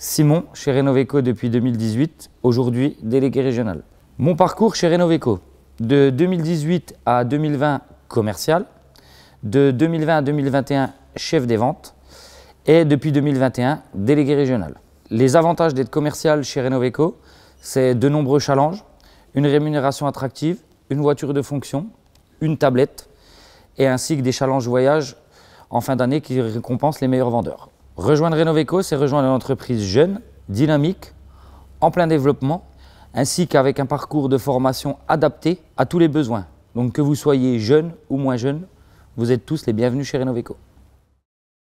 Simon, chez Renoveco depuis 2018, aujourd'hui délégué régional. Mon parcours chez Renoveco, de 2018 à 2020 commercial, de 2020 à 2021 chef des ventes et depuis 2021 délégué régional. Les avantages d'être commercial chez Renoveco, c'est de nombreux challenges, une rémunération attractive, une voiture de fonction, une tablette et ainsi que des challenges voyage en fin d'année qui récompensent les meilleurs vendeurs. Rejoindre Renoveco, c'est rejoindre une entreprise jeune, dynamique, en plein développement, ainsi qu'avec un parcours de formation adapté à tous les besoins. Donc que vous soyez jeune ou moins jeune, vous êtes tous les bienvenus chez Renoveco.